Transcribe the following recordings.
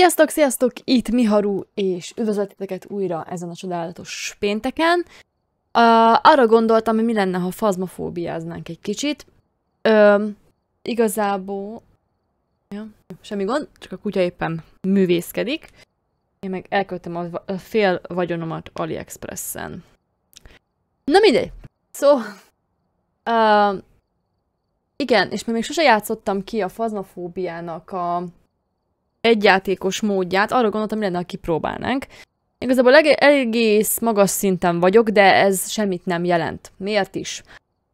Sziasztok, sziasztok! Itt Miharu, és üdvözletiteket újra ezen a csodálatos pénteken. Uh, arra gondoltam, hogy mi lenne, ha fazmafóbiáznánk egy kicsit. Ö, igazából... Ja, semmi gond, csak a kutya éppen művészkedik. Én meg elköltem a, fél vagyonomat AliExpressen. Na mindegy! Szó... So, uh, igen, és még sose játszottam ki a fazmafóbiának a egyjátékos módját arra gondoltam, mi lenne, ha kipróbálnánk. Igazából egész magas szinten vagyok, de ez semmit nem jelent. Miért is?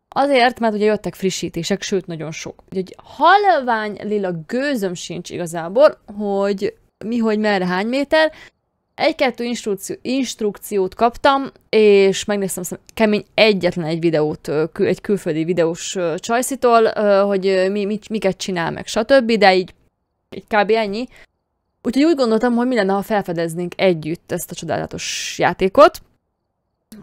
Azért, mert ugye jöttek frissítések, sőt nagyon sok. Úgyhogy halvány lila gőzöm sincs igazából, hogy mi, hogy merre, hány méter. Egy-kettő instrukció, instrukciót kaptam, és megnéztem azt kemény egyetlen egy videót, egy külföldi videós csajszitól, hogy mi, mit, miket csinál, meg stb., de így így kb. ennyi. Úgyhogy úgy gondoltam, hogy mi lenne, ha felfedeznénk együtt ezt a csodálatos játékot.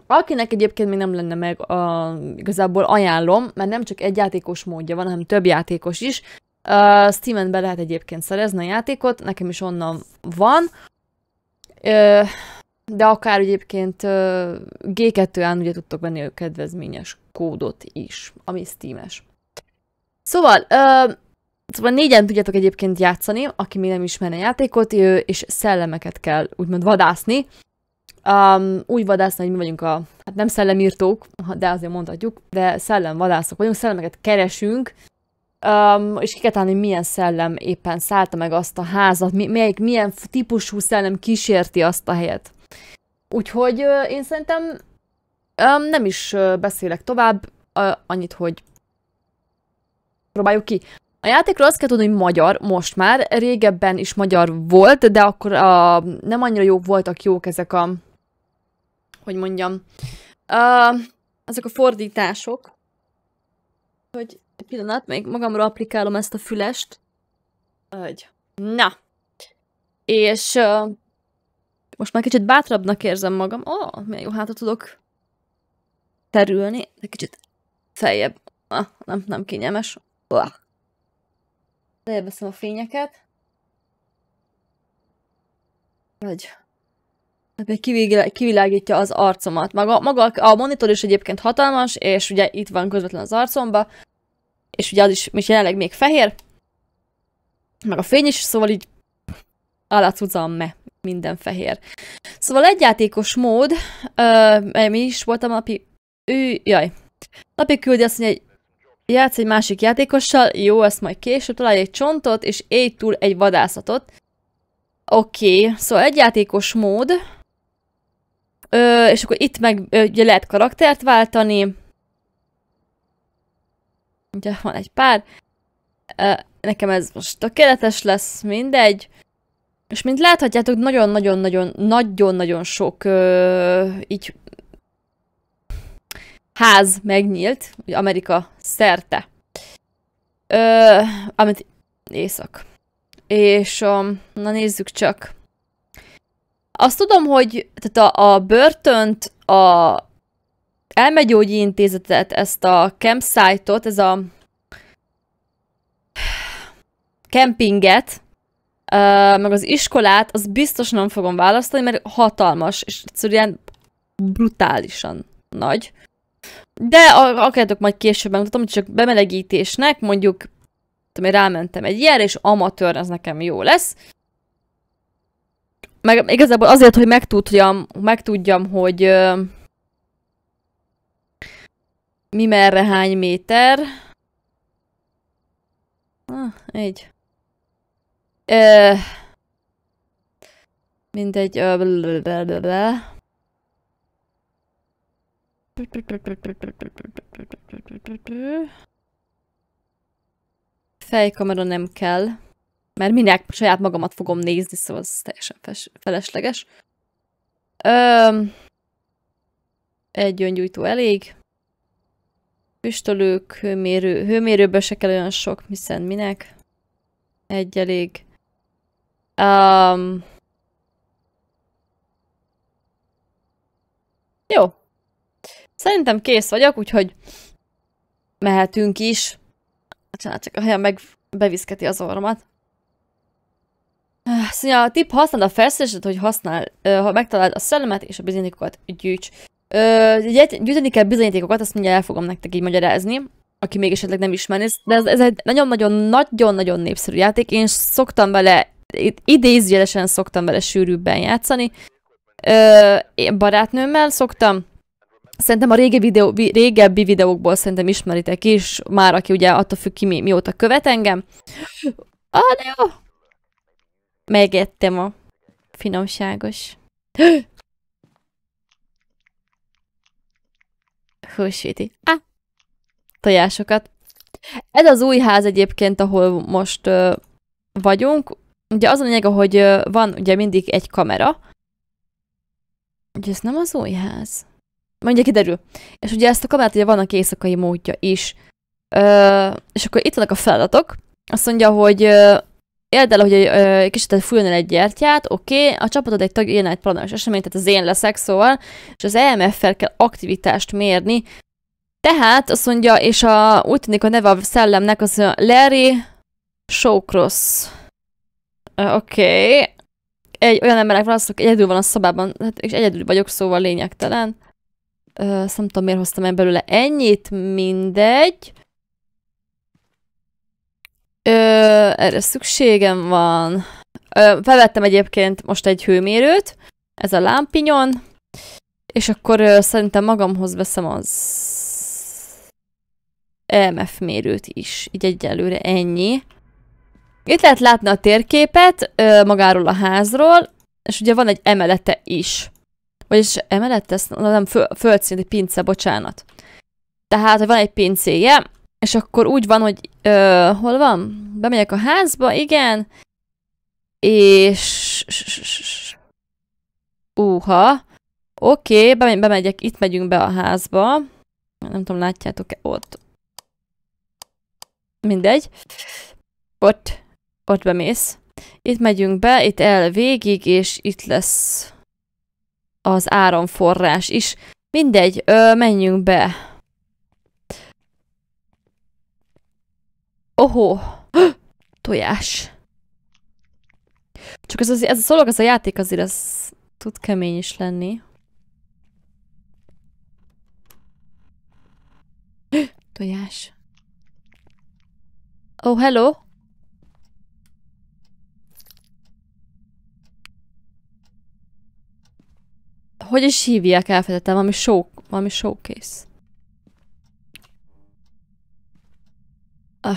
Akinek egyébként még nem lenne meg, a, igazából ajánlom, mert nem csak egy játékos módja van, hanem több játékos is. Uh, Steam-en be lehet egyébként szerezni a játékot, nekem is onnan van. Uh, de akár egyébként uh, G2-án ugye tudtok venni a kedvezményes kódot is, ami Steam-es. Szóval, uh, Szóval négyen tudjátok egyébként játszani, aki még nem ismerne játékot, és szellemeket kell úgymond vadászni. Um, úgy vadászni, hogy mi vagyunk a, hát nem szellemírtók, de azért mondhatjuk, de szellemvadászok vagyunk, szellemeket keresünk, um, és ki kell hogy milyen szellem éppen szállta meg azt a házat, melyik, milyen típusú szellem kísérti azt a helyet. Úgyhogy uh, én szerintem um, nem is uh, beszélek tovább, uh, annyit, hogy próbáljuk ki. A játékról azt kell tudni, hogy magyar most már, régebben is magyar volt, de akkor a, nem annyira jók voltak jók ezek a, hogy mondjam, a, ezek a fordítások. Hogy egy pillanat, még magamra applikálom ezt a fülest. Hogy. Na. És uh, most már kicsit bátrabbnak érzem magam. Ó, oh, milyen jó hátra tudok terülni. Egy kicsit feljebb. Ah, nem, nem kényelmes. Uah. Lejjebb a fényeket. Vagy... Kivilágítja az arcomat. Maga, maga a monitor is egyébként hatalmas, és ugye itt van közvetlen az arcomba. És ugye az is most jelenleg még fehér. Meg a fény is, szóval így me minden fehér. Szóval egy játékos mód, ö, mi is voltam a napi... Ő, jaj. Napi küldi azt hogy egy Játsz egy másik játékossal, jó, ezt majd később találj egy csontot, és éj túl egy vadászatot. Oké, okay, szóval egy játékos mód, Ö, és akkor itt meg ö, ugye lehet karaktert váltani. Ugye van egy pár. Ö, nekem ez most tökéletes lesz, mindegy. És mint láthatjátok, nagyon-nagyon-nagyon-nagyon-nagyon sok ö, így ház megnyílt, ugye Amerika szerte, Ö, amit észak. És um, na nézzük csak. Azt tudom, hogy tehát a, a börtönt, a elmegyógyi intézetet, ezt a campsite-ot, ez a kempinget, uh, meg az iskolát, az biztos nem fogom választani, mert hatalmas, és egyszerűen brutálisan nagy. De akarjátok majd később megmutatom, csak bemelegítésnek, mondjuk tudom, rámentem egy ilyen, és amatőr, az nekem jó lesz. Meg igazából azért, hogy megtudjam, megtudjam hogy ö, mi merre hány méter. Ah, így. Ö, mindegy. Ö, Fejkamera nem kell, mert minek saját magamat fogom nézni, szóval ez teljesen felesleges. Öm, egy öngyújtó elég. Püstölők, hőmérő. Hőmérőből se kell olyan sok, hiszen minek. Egy elég. Um, jó, Szerintem kész vagyok, úgyhogy mehetünk is. Bocsánat, csak a helyen meg beviszketi az orromat. Ah, szóval a tip használd a felszereset, hogy használ, ha megtaláld a szellemet és a bizonyítékokat gyűjts. gyűjteni kell bizonyítékokat, azt mindjárt el fogom nektek így magyarázni, aki még esetleg nem ismerni, de ez, ez egy nagyon-nagyon-nagyon-nagyon népszerű játék. Én szoktam vele, idézőjelesen szoktam vele sűrűbben játszani. Ö, én barátnőmmel szoktam, Szerintem a régi videó, régebbi videókból szerintem ismeritek is, már aki ugye attól függ ki mi, mióta követ engem. Ah, de jó! Megettem a finomságos. Á! Ah! Tojásokat. Ez az új ház egyébként, ahol most ö, uh, vagyunk. Ugye az a lényeg, hogy uh, van ugye mindig egy kamera. Ugye ez nem az új ház. Mondja, kiderül. És ugye ezt a kamerát ugye a éjszakai módja is. Ö, és akkor itt vannak a feladatok. Azt mondja, hogy ö, el, hogy egy, kicsit egy el egy gyertyát, oké, okay. a csapatod egy tag ilyen egy planos esemény, tehát az én leszek, szóval, és az EMF-fel kell aktivitást mérni. Tehát azt mondja, és a, úgy tűnik a neve a szellemnek az a Larry Showcross. Oké. Okay. Egy olyan emberek választok, egyedül van a szobában, hát, és egyedül vagyok, szóval lényegtelen. Ö, azt nem tudom, miért hoztam el belőle ennyit, mindegy. Ö, erre szükségem van. Ö, felvettem egyébként most egy hőmérőt, ez a lámpinyon, és akkor ö, szerintem magamhoz veszem az EMF mérőt is. Így egyelőre ennyi. Itt lehet látni a térképet ö, magáról a házról, és ugye van egy emelete is vagyis emellett ez nem föl, földszinti pince, bocsánat. Tehát, hogy van egy pincéje, és akkor úgy van, hogy ö, hol van? Bemegyek a házba, igen, és... Úha. Oké, okay, bemegyek, itt megyünk be a házba. Nem tudom, látjátok-e ott. Mindegy. Ott, ott bemész. Itt megyünk be, itt el végig, és itt lesz az áramforrás is. Mindegy, ö, menjünk be. Ohó! Tojás! Csak ez, az, ez a szolog, ez a játék azért az tud kemény is lenni. Tojás. Oh, hello! hogy is hívják elfelejtettem, valami show, valami showcase.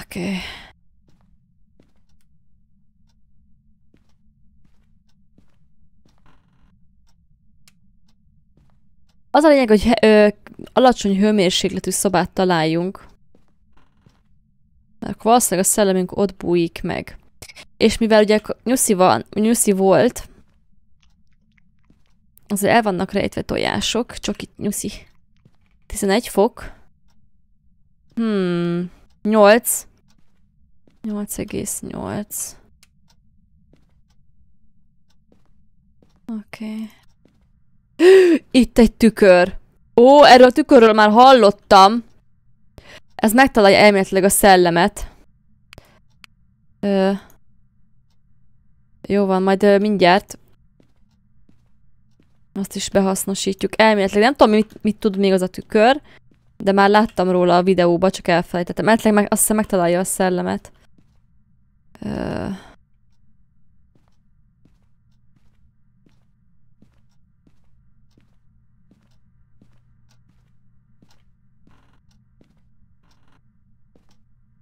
Oké. Okay. Az a lényeg, hogy ö, alacsony hőmérsékletű szobát találjunk. Mert valószínűleg a szellemünk ott bújik meg. És mivel ugye nyuszi, van, nyuszi volt, az el vannak rejtve tojások, csak itt nyuszi. 11 fok. Hmm. 8. 8,8. Oké. Okay. Itt egy tükör. Ó, erről a tükörről már hallottam. Ez megtalálja elméletileg a szellemet. Ö, jó van, majd ö, mindjárt azt is behasznosítjuk. Elméletileg nem tudom, mit, mit tud még az a tükör, de már láttam róla a videóba, csak elfelejtettem. Elméletileg meg, azt hiszem megtalálja a szellemet. Ö...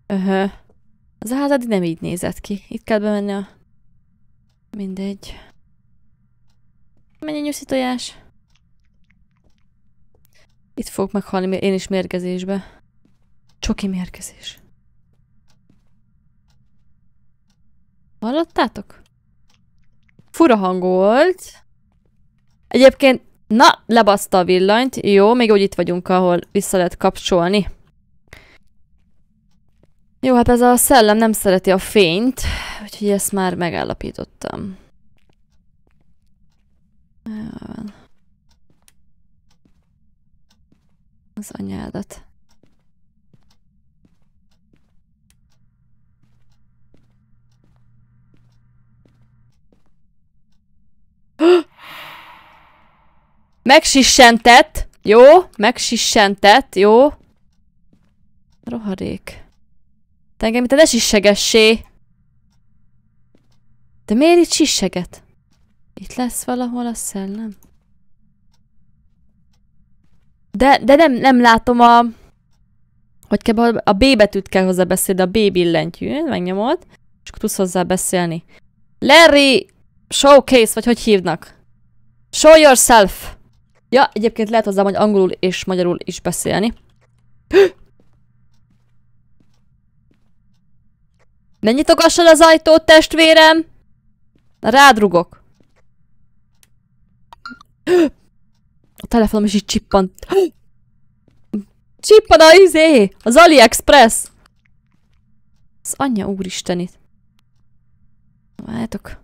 Öhö. Az a ház nem így nézett ki. Itt kell bemenni a... Mindegy. Mennyi nyuszi tojás? Itt fogok meghalni, én is mérgezésbe. Csoki mérgezés. Hallottátok? Fura hang volt. Egyébként, na, lebaszta a villanyt. Jó, még úgy itt vagyunk, ahol vissza lehet kapcsolni. Jó, hát ez a szellem nem szereti a fényt, úgyhogy ezt már megállapítottam anyával. Az anyádat. Megsissentett! Jó? Megsissentett, jó? Rohadék. Te engem te ne sissegessé! De miért itt sisseget? Itt lesz valahol a szellem? De, de nem, nem látom a... Hogy kell, a B betűt kell hozzá beszélni, de a B billentyű, megnyomod, és akkor tudsz hozzá beszélni. Larry Showcase, vagy hogy hívnak? Show yourself! Ja, egyébként lehet hozzá hogy angolul és magyarul is beszélni. Ne nyitogassad az ajtót, testvérem! Rádrugok! A telefonom is így csippant. Csippan a izé! Az AliExpress! Az anyja úristenit. Váltok.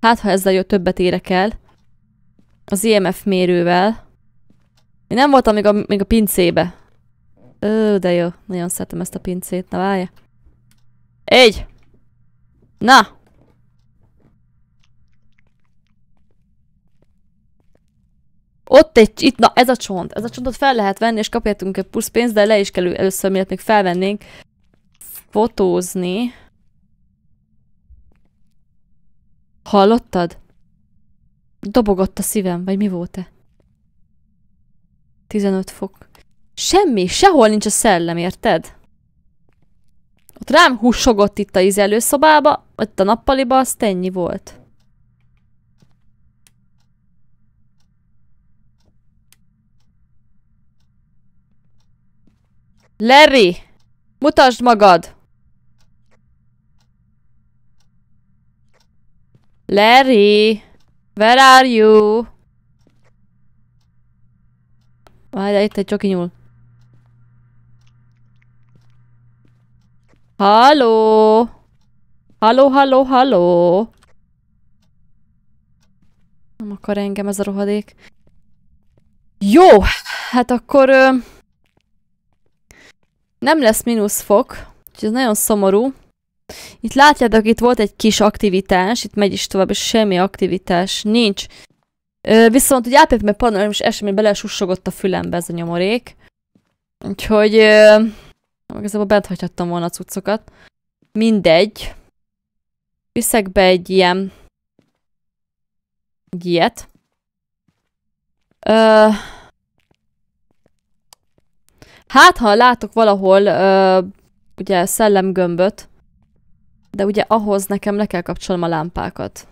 Hát, ha ezzel jó többet érek el. Az IMF mérővel. Én nem voltam még a, még a pincébe. Ő, de jó. Nagyon szeretem ezt a pincét. Na, várja. Egy! Na! Ott egy, itt, na ez a csont. Ez a csontot fel lehet venni, és kapjátunk egy plusz pénzt, de le is kell először, miért még felvennénk, fotózni. Hallottad? Dobogott a szívem, vagy mi volt-e? 15 fok. Semmi, sehol nincs a szellem, érted? Ott rám húsogott itt a íz előszobába, ott a nappaliba, azt ennyi volt. Larry! Mutasd magad! Larry! Where are you? Várj, itt egy csoki nyúl. Halló! Halló, halló, halló! Nem akar engem ez a rohadék. Jó! Hát akkor... Uh... Nem lesz mínusz fok, úgyhogy ez nagyon szomorú. Itt látjátok, itt volt egy kis aktivitás, itt megy is tovább, és semmi aktivitás nincs. Ö, viszont ugye ápép meg és esemény sussogott a fülembe ez a nyomorék. Úgyhogy ö, igazából bent hagyhattam volna a cuccokat. Mindegy. Viszek be egy ilyen... Egy ilyet. Ö, Hát, ha látok valahol, ö, ugye, szellemgömböt, de ugye ahhoz nekem le kell kapcsolnom a lámpákat.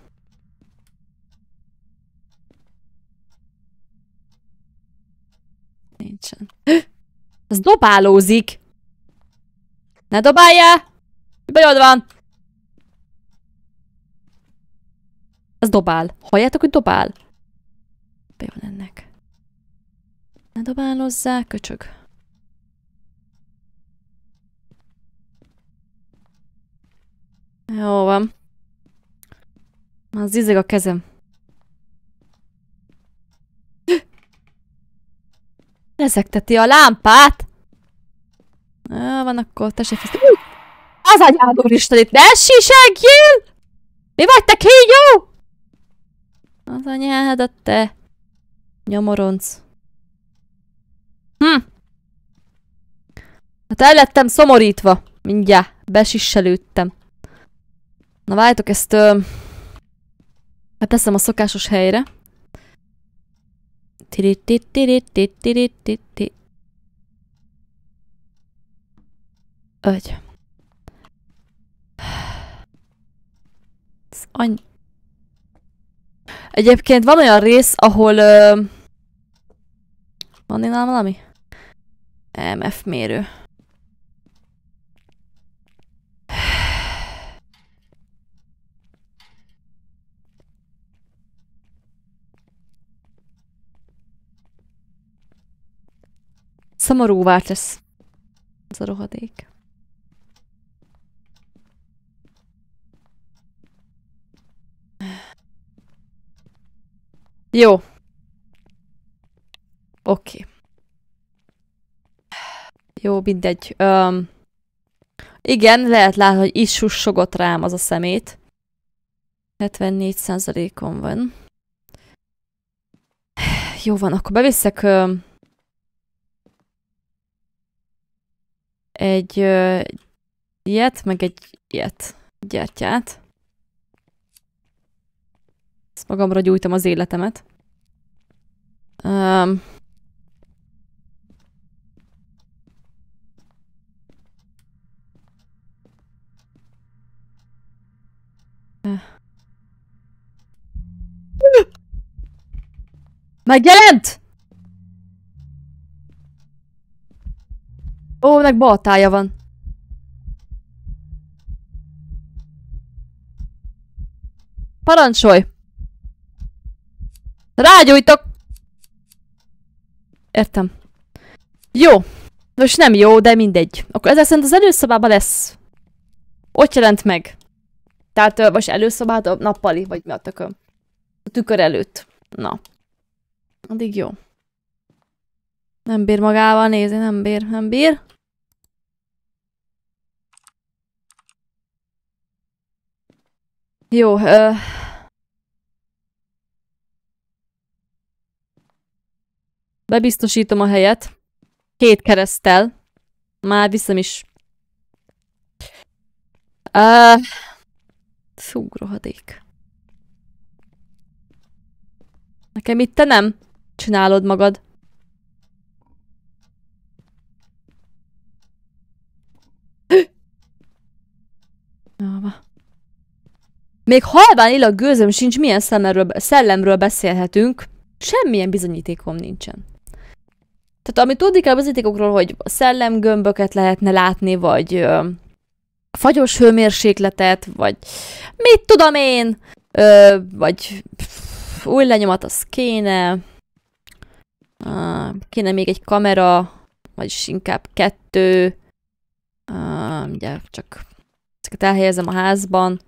Nincsen. Ez dobálózik! Ne dobálja! Bajod van! Ez dobál. Halljátok, hogy dobál? Be van ennek. Ne dobálozzá, köcsög. Jó van. Már zizeg a kezem. Lezegteti a lámpát! Á, van akkor, tessék ezt. Az anyád úristen itt, ne sisegjél! Mi vagy te kígyó? Az a te. Nyomoronc. Hm. Hát el lettem szomorítva. Mindjárt besisselődtem. Na váltok ezt ö, hát teszem a szokásos helyre. Ögy. Ez any... Egyébként van olyan rész, ahol... Ö, van én valami? MF mérő. Szomorúvá tesz. Ez a rohadék. Jó. Oké. Okay. Jó, mindegy. Um, igen, lehet látni, hogy is sussogott rám az a szemét. 74%-on van. Jó van, akkor beviszek... Um, egy ö, ilyet, meg egy ilyet gyertyát. Ezt magamra gyújtom az életemet. Um, Megjelent! Ó, meg baltája van. Parancsolj! Rágyújtok! Értem. Jó. Most nem jó, de mindegy. Akkor ezzel szerint az előszobában lesz. Ott jelent meg. Tehát most előszobád a nappali, vagy mi a tököm. A tükör előtt. Na. Addig jó. Nem bír magával nézni, nem bír, nem bír. Jó, ö... Bebiztosítom a helyet. Két keresztel. Már viszem is. Szugrohadék. fú, rohadék. Nekem itt te nem csinálod magad. Még halványlag gőzöm sincs, milyen szemről, szellemről beszélhetünk, semmilyen bizonyítékom nincsen. Tehát amit tudni kell bizonyítékokról, hogy szellemgömböket lehetne látni, vagy ö, fagyos hőmérsékletet, vagy mit tudom én, ö, vagy pff, új lenyomat, az kéne, ö, kéne még egy kamera, vagyis inkább kettő, ö, ugye csak ezeket elhelyezem a házban,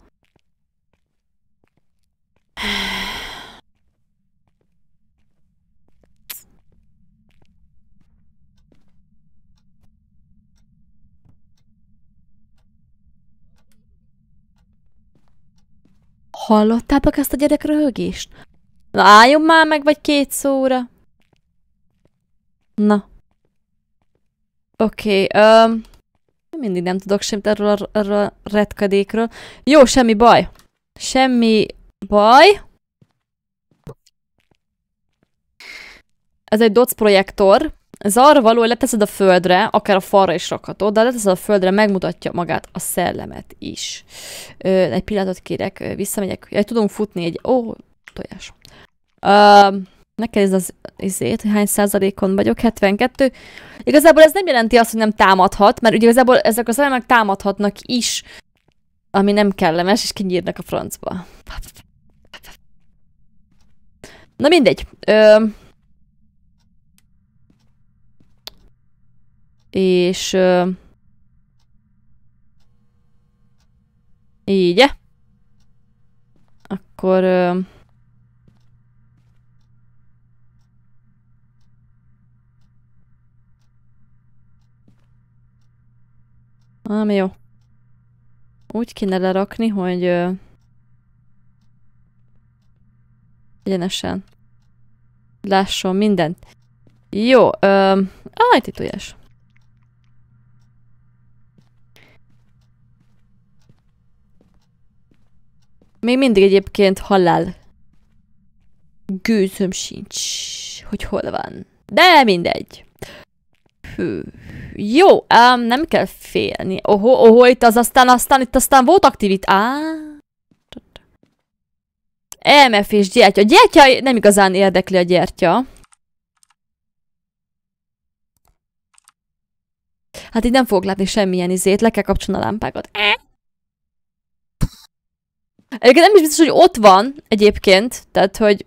Hallottátok ezt a gyerek röhögést? Na álljon már meg, vagy két szóra. Na. Oké, okay, um, mindig nem tudok semmit erről a, erről a retkadékről. Jó, semmi baj. Semmi Baj. Ez egy doc projektor. való, hogy leteszed a földre, akár a falra is rakható, de leteszed a földre, megmutatja magát a szellemet is. Ö, egy pillanatot kérek, visszamegyek. Ja, tudunk futni egy... Ó, tojás. Ö, ez az izét, hogy hány százalékon vagyok, 72. Igazából ez nem jelenti azt, hogy nem támadhat, mert ugye igazából ezek a szellemek támadhatnak is, ami nem kellemes, és kinyírnak a francba. Na mindegy. Ö, és... Ö, így Akkor... Ö, Ami jó. Úgy kéne lerakni, hogy... Ö, Egyenesen. Lásson mindent. Jó, öm... Ah, itt ujjás. Még mindig egyébként halál. Gőzöm sincs, hogy hol van. De mindegy. Hű. Jó, um, nem kell félni. Oho, oho, itt az aztán, aztán, itt aztán volt aktivit Ah. EMF és gyertya. gyertya nem igazán érdekli a gyertya. Hát így nem fogok látni semmilyen izét, le kell kapcsolni a lámpákat. E? Egyébként nem is biztos, hogy ott van egyébként, tehát hogy...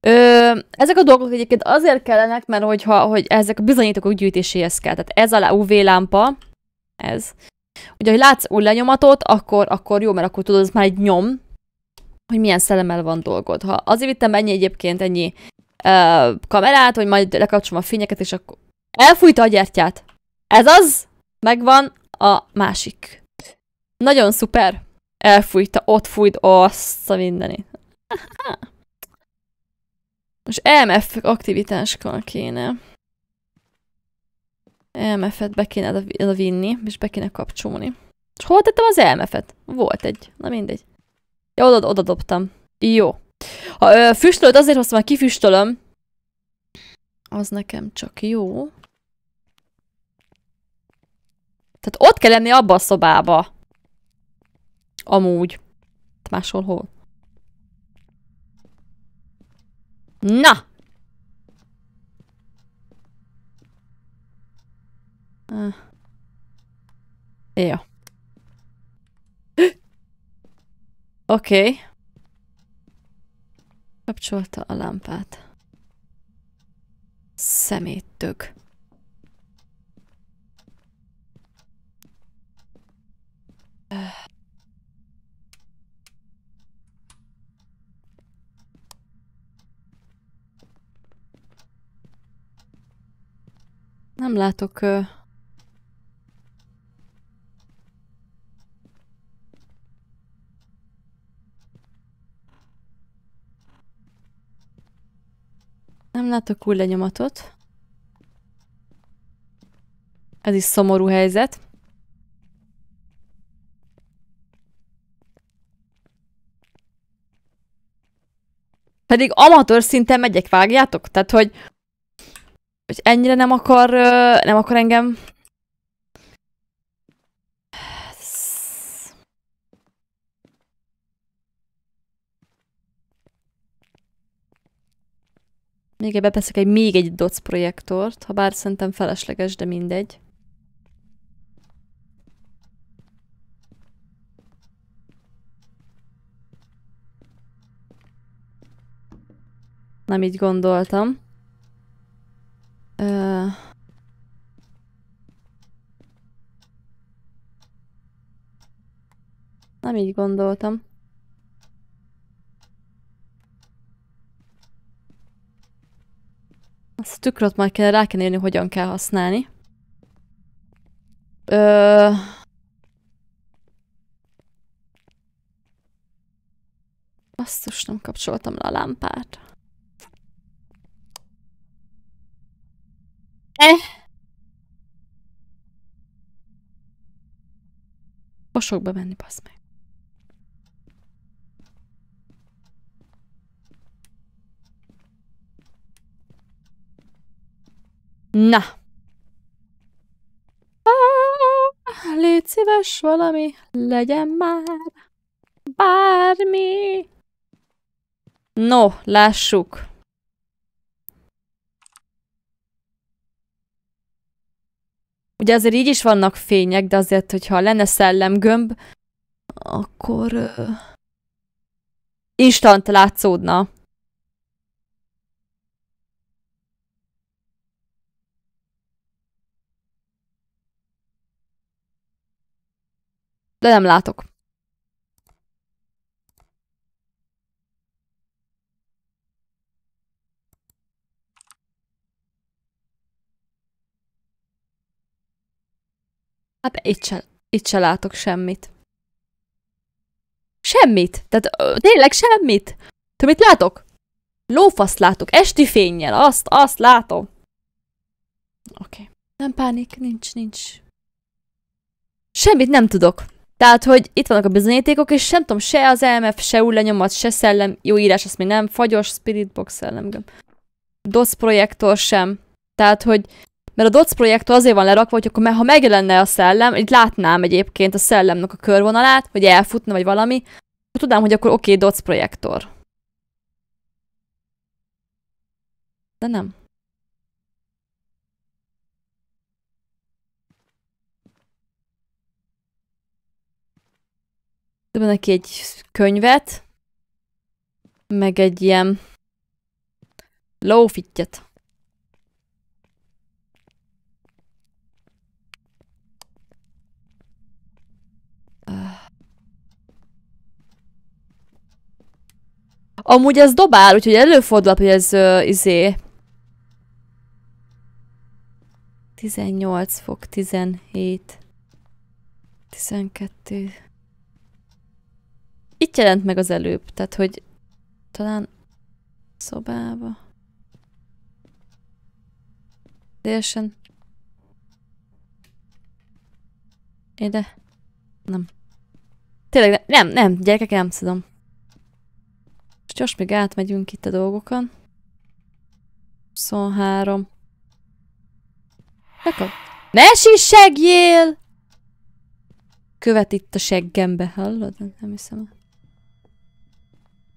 Ö, ezek a dolgok egyébként azért kellenek, mert hogyha, hogy ezek a bizonyítók gyűjtéséhez kell. Tehát ez a UV lámpa, ez, Ugye, hogy látsz új lenyomatot, akkor, akkor jó, mert akkor tudod, ez már egy nyom, hogy milyen szellemmel van dolgod. Ha azért vittem ennyi egyébként ennyi uh, kamerát, hogy majd lekapcsolom a fényeket, és akkor elfújta a gyertyát. Ez az, megvan a másik. Nagyon szuper. Elfújta, ott fújt, azt a mindeni. Most EMF aktivitáskal kéne. Elmefet be kéne oda vinni, és be kéne kapcsolni. És hol tettem az elmefet? Volt egy. Na mindegy. Ja, oda, oda dobtam. Jó. Ha ö, füstölöd, azért hoztam, hogy kifüstölöm. Az nekem csak jó. Tehát ott kell lenni abba a szobába. Amúgy. Hát máshol hol? Na! Uh. Ja. Oké. Okay. Kapcsolta a lámpát. Szeméttök. Nem látok uh, Nem látok új lenyomatot. Ez is szomorú helyzet. Pedig amatőr szinten megyek, vágjátok? Tehát, hogy, hogy ennyire nem akar, nem akar engem Még egy beszek egy még egy doc projektort, ha bár szerintem felesleges, de mindegy. Nem így gondoltam. Ö... Nem így gondoltam. Azt a tükröt majd kell, rá kell írni, hogyan kell használni. Ö... Basszus, nem kapcsoltam le a lámpát. Eh. Mosokba menni, basz meg. Na. légy szíves valami, legyen már bármi. No, lássuk. Ugye azért így is vannak fények, de azért, hogyha lenne szellemgömb, akkor... Uh, instant látszódna. de nem látok. Hát itt se, itt se látok semmit. Semmit! Tehát ö, tényleg semmit! Te mit látok? Lófasz látok, esti fényjel, azt, azt látom. Oké. Okay. Nem pánik, nincs, nincs. Semmit nem tudok. Tehát, hogy itt vannak a bizonyítékok, és sem tudom, se az EMF, se új lenyomat, se szellem, jó írás, azt még nem, fagyos, spiritbox szellemgöm. dots projektor sem. Tehát, hogy mert a DOC projektor azért van lerakva, hogy akkor ha megjelenne a szellem, itt látnám egyébként a szellemnek a körvonalát, hogy elfutna vagy valami, akkor tudnám, hogy akkor oké, okay, DOC projektor. De nem. Dobom neki egy könyvet, meg egy ilyen lófittyet. Amúgy ez dobál, úgyhogy előfordulhat, hogy ez uh, izé... 18 fok, 17... 12 itt jelent meg az előbb, tehát hogy talán szobába. Délsen. Ide. Nem. Tényleg nem, nem, gyerekek, nem tudom. És most még átmegyünk itt a dolgokon. 23. Lekap. Ne sissegjél! Követ itt a seggembe, hallod? Nem hiszem.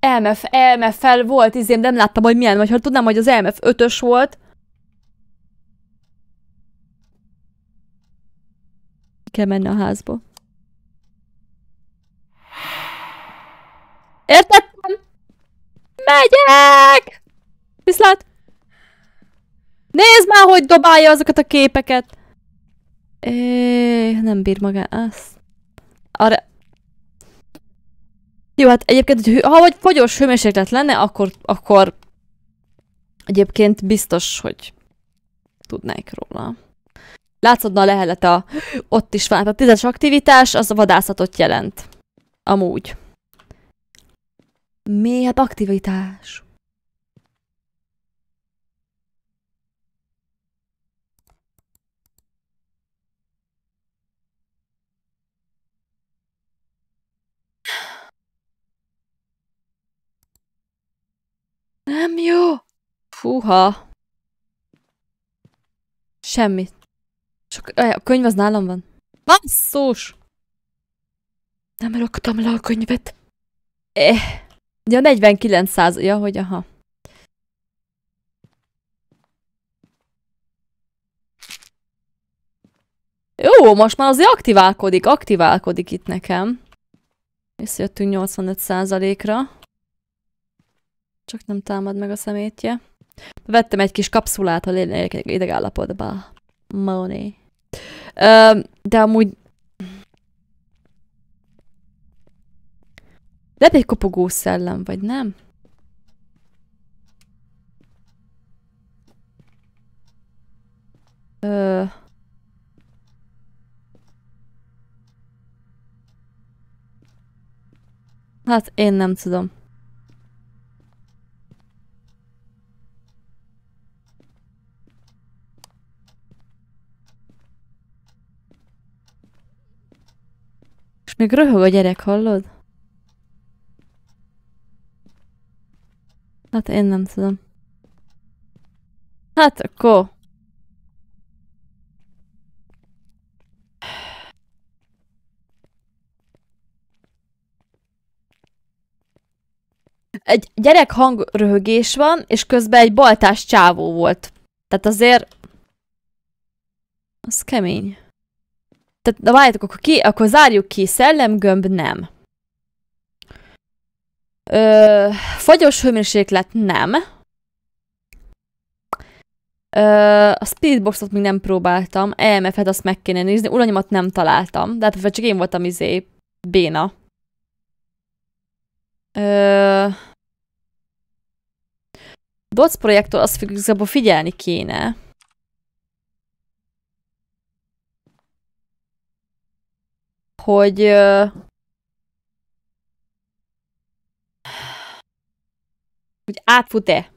elmef, fel volt, izém, nem láttam, hogy milyen, vagy ha tudnám, hogy az elmef ötös volt. Kell menni a házba. Értettem? Megyek! Viszlát! Nézd már, hogy dobálja azokat a képeket! É, nem bír magát. Azt. Arra, jó, hát egyébként, hogy ha vagy fagyos hőmérséklet lenne, akkor, akkor egyébként biztos, hogy tudnék róla. Látszódna a lehelet a... Ott is van. Hát a tízes aktivitás, az a vadászatot jelent. Amúgy. Mi? Hát aktivitás. Nem jó! Fúha! Semmit. Csak a könyv az nálam van. Basszus! Nem raktam le a könyvet. Eh. Ja, 49 száz... Ja, hogy aha. Jó, most már azért aktiválkodik, aktiválkodik itt nekem. Visszajöttünk 85 százalékra. Csak nem támad meg a szemétje. Vettem egy kis kapszulát, ha lennék idegállapotban. Money. Ö, de amúgy... Lehet egy kopogó szellem, vagy nem? Ö... Hát én nem tudom. még röhög a gyerek, hallod? Hát én nem tudom. Hát akkor... Egy gyerek hangröhögés van, és közben egy baltás csávó volt. Tehát azért... Az kemény. Tehát na, várjátok, akkor, ki, akkor zárjuk ki, szellemgömb nem. Ö, fagyos hőmérséklet nem. Ö, a spiritboxot még nem próbáltam, EMF-et azt meg kéne nézni, uranyomat nem találtam, de hát csak én voltam izé béna. Ö, Dots projektor azt igazából figyelni kéne. hogy hogy átfut-e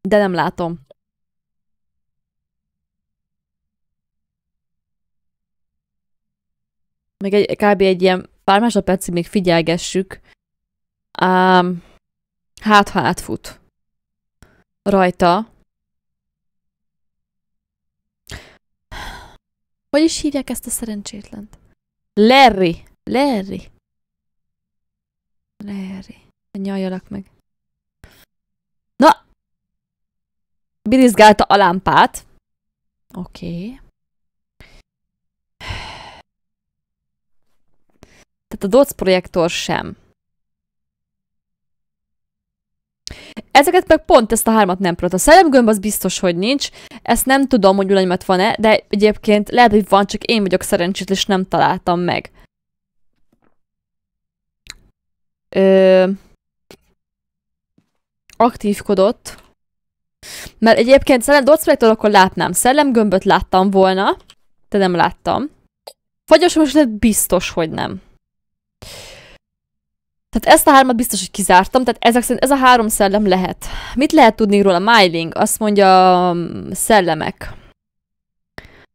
de nem látom. Még egy, kb. egy ilyen pár másodpercig még figyelgessük. Um, Hát, ha átfut. Rajta. Hogy is hívják ezt a szerencsétlent? Larry. Larry. Larry. Nyaljalak meg. Na! Birizgálta a lámpát. Oké. Okay. Tehát a doc projektor sem. Ezeket meg pont ezt a hármat nem próbáltam. A szellemgömb az biztos, hogy nincs. Ezt nem tudom, hogy ulanyomat van-e, de egyébként lehet, hogy van, csak én vagyok szerencsét, és nem találtam meg. Ö... Aktívkodott. Mert egyébként szellem Dorcflektől akkor látnám. Szellemgömböt láttam volna, de nem láttam. Fagyos most biztos, hogy nem. Tehát ezt a hármat biztos, hogy kizártam, tehát ezek szerint ez a három szellem lehet. Mit lehet tudni róla? Myling, azt mondja mm, szellemek.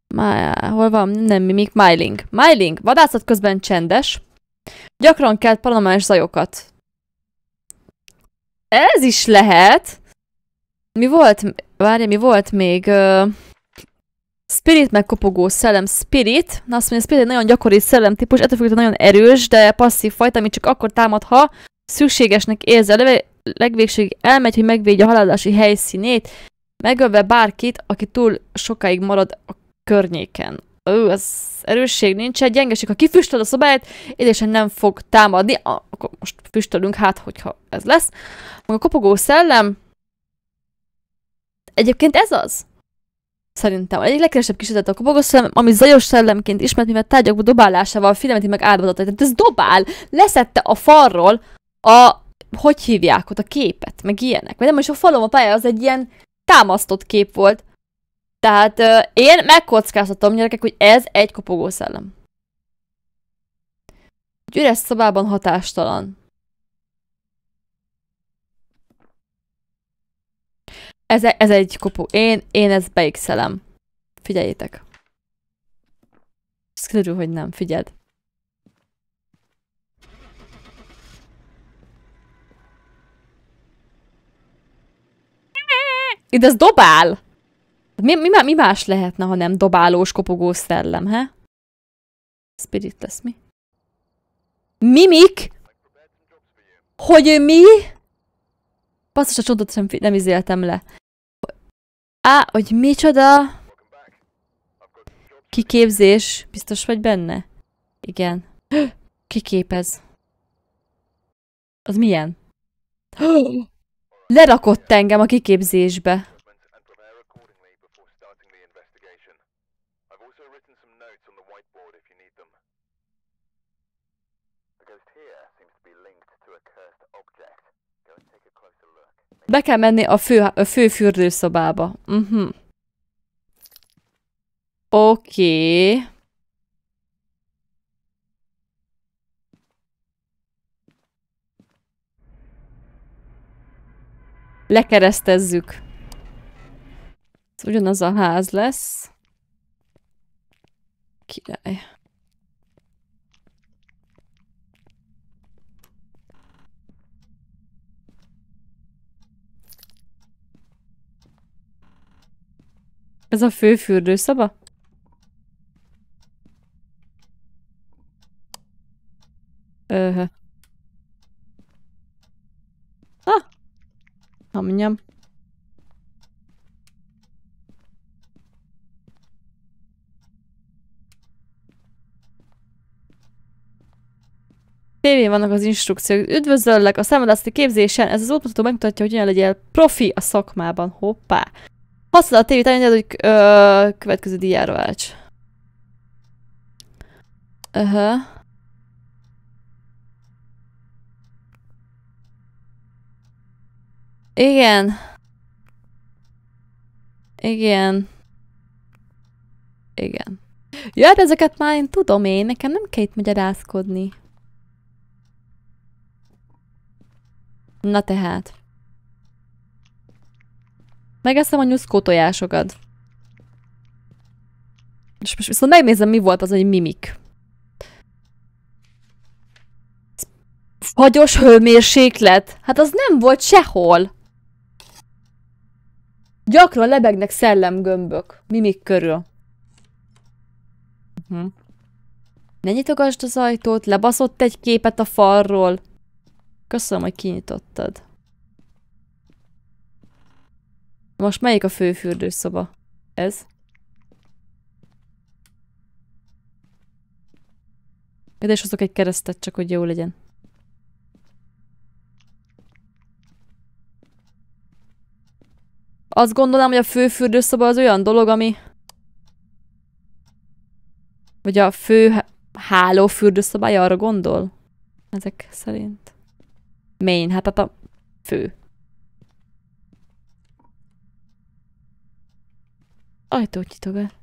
Má, hol van? Nem, mi még Myling. Myling, vadászat közben csendes. Gyakran kelt paranormális zajokat. Ez is lehet. Mi volt? Várja, mi volt még? Spirit meg kopogó szellem. Spirit, na azt mondja, Spirit egy nagyon gyakori szellemtípus, ettől függetlenül nagyon erős, de passzív fajta, amit csak akkor támad, ha szükségesnek érzi. A legvégség elmegy, hogy megvédje a haladási helyszínét, megölve bárkit, aki túl sokáig marad a környéken. Ő, az erősség nincs, egy gyengeség. Ha kifüstöl a szobáját, édesen nem fog támadni. akkor most füstölünk, hát, hogyha ez lesz. Maga a kopogó szellem. Egyébként ez az. Szerintem. egy egyik legkevesebb a kobogó ami zajos szellemként ismert, mivel tárgyakba dobálásával figyelmeti meg áldozatait. Tehát ez dobál! Leszette a falról a... Hogy hívják ott a képet? Meg ilyenek. Vagy nem is a falom a pálya, az egy ilyen támasztott kép volt. Tehát uh, én megkockáztatom, gyerekek, hogy ez egy kopogó szellem. Egy üres szobában hatástalan. Ez, e- ez egy kopu. Én, én ezt beixelem. Figyeljétek. Ez hogy nem. Figyeld. Itt ez dobál! Mi, mi, mi más lehetne, ha nem dobálós, kopogó szellem, he? Spirit lesz mi? Mimik? Hogy mi? basszus a csontot sem nem izéltem le. Á, hogy micsoda? Kiképzés. Biztos vagy benne? Igen. Kiképez. Az milyen? Lerakott engem a kiképzésbe. Be kell menni a fő, a fő fürdőszobába. Uh-huh. Oké. Okay. Lekeresztezzük. ugyanaz a ház lesz. Király. Ez a fő fürdőszoba? Öhö. Ah! mondjam. Tévé vannak az instrukciók. Üdvözöllek a számadászati képzésen. Ez az útmutató megmutatja, hogy hogyan legyél profi a szakmában. Hoppá! Használ a tévi tányad, hogy ö, következő díjára válts. -huh. Igen. Igen. Igen. ja, hát ezeket már én tudom én, nekem nem kell itt magyarázkodni. Na tehát. Megeszem a nyuszkó tojásokat. És most viszont megnézem, mi volt az, hogy mimik. Fagyos hőmérséklet? Hát az nem volt sehol. Gyakran lebegnek szellemgömbök. Mimik körül. Uh mhm. -huh. Ne nyitogasd az ajtót, lebaszott egy képet a falról. Köszönöm, hogy kinyitottad. Most melyik a fő fürdőszoba? Ez? Ide is hozok egy keresztet, csak hogy jó legyen. Azt gondolom, hogy a fő fürdőszoba az olyan dolog, ami... Vagy a fő háló fürdőszobája arra gondol? Ezek szerint. Main, hát, hát a fő. Ajtót nyitogat.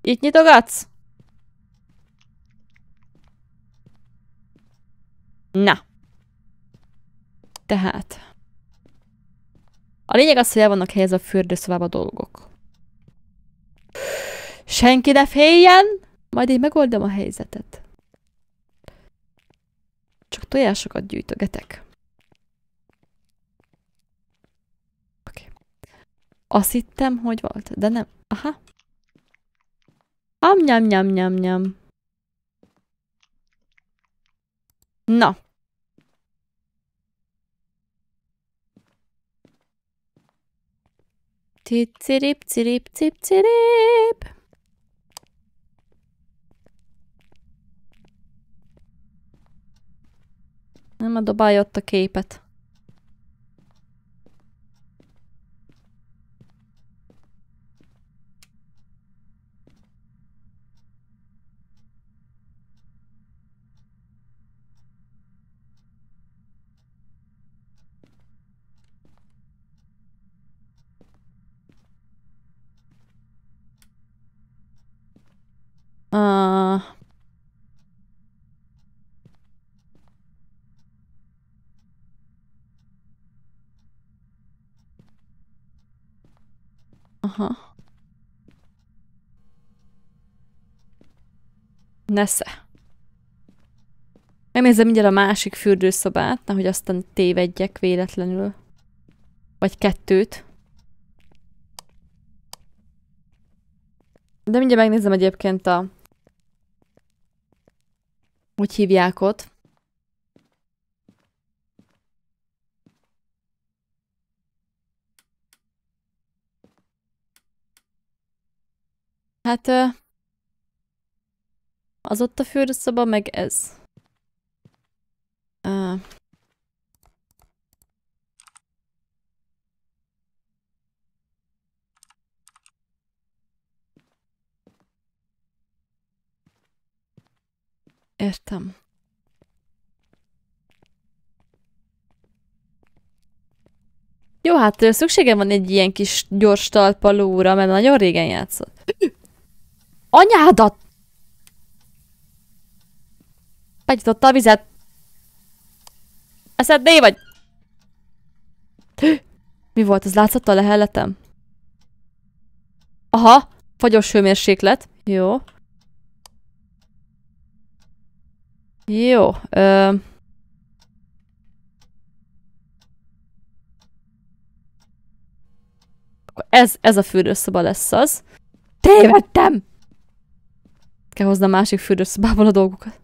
Itt nyitogatsz? Na. Tehát. A lényeg az, hogy el vannak helyezve a a dolgok. Senki ne féljen! Majd én megoldom a helyzetet. Csak tojásokat gyűjtögetek. Azt hittem, hogy volt, de nem. Aha. Am nyam nyam nyam nyam. Na. Cicirip, cirip, cip, cirip. Nem a dobálja ott a képet. Uh, Aha. Nesze. Megnézem mindjárt a másik fürdőszobát, nehogy aztán tévedjek véletlenül. Vagy kettőt. De mindjárt megnézem egyébként a úgy hívják ott. Hát az ott a fürdőszoba, meg ez. értem. Jó, hát szükségem van egy ilyen kis gyors talpalóra, mert nagyon régen játszott. Anyádat! Begyitotta a vizet. Eszedné vagy? Mi volt? az látszott a lehelletem? Aha, fagyos hőmérséklet. Jó. Jó. Ö... Ez, ez a fürdőszoba lesz az. Tévedtem! Kell hoznom a másik fürdőszobából a dolgokat.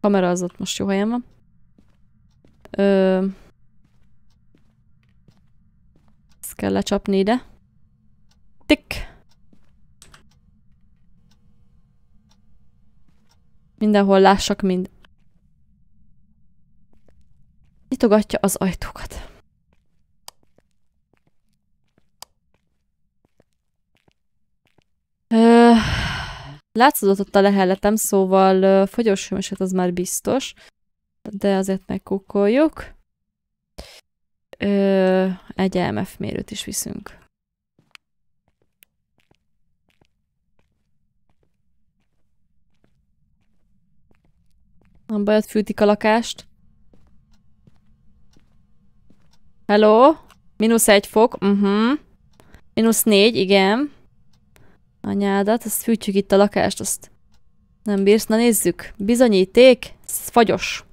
kamera az ott most jó helyen van. Ö, ezt kell lecsapni ide. Tik! Mindenhol lássak mind. Nyitogatja az ajtókat. látszódott a leheletem, szóval fogyós hőmeset az már biztos, de azért megkukoljuk. Ö, egy EMF mérőt is viszünk. Nem bajod, fűtik a lakást. Hello? Minusz egy fok, mhm. Uh -huh. Minusz négy, igen. Anyádat, azt fűtjük itt a lakást, azt nem bírsz. Na nézzük. Bizonyíték, ez fagyos.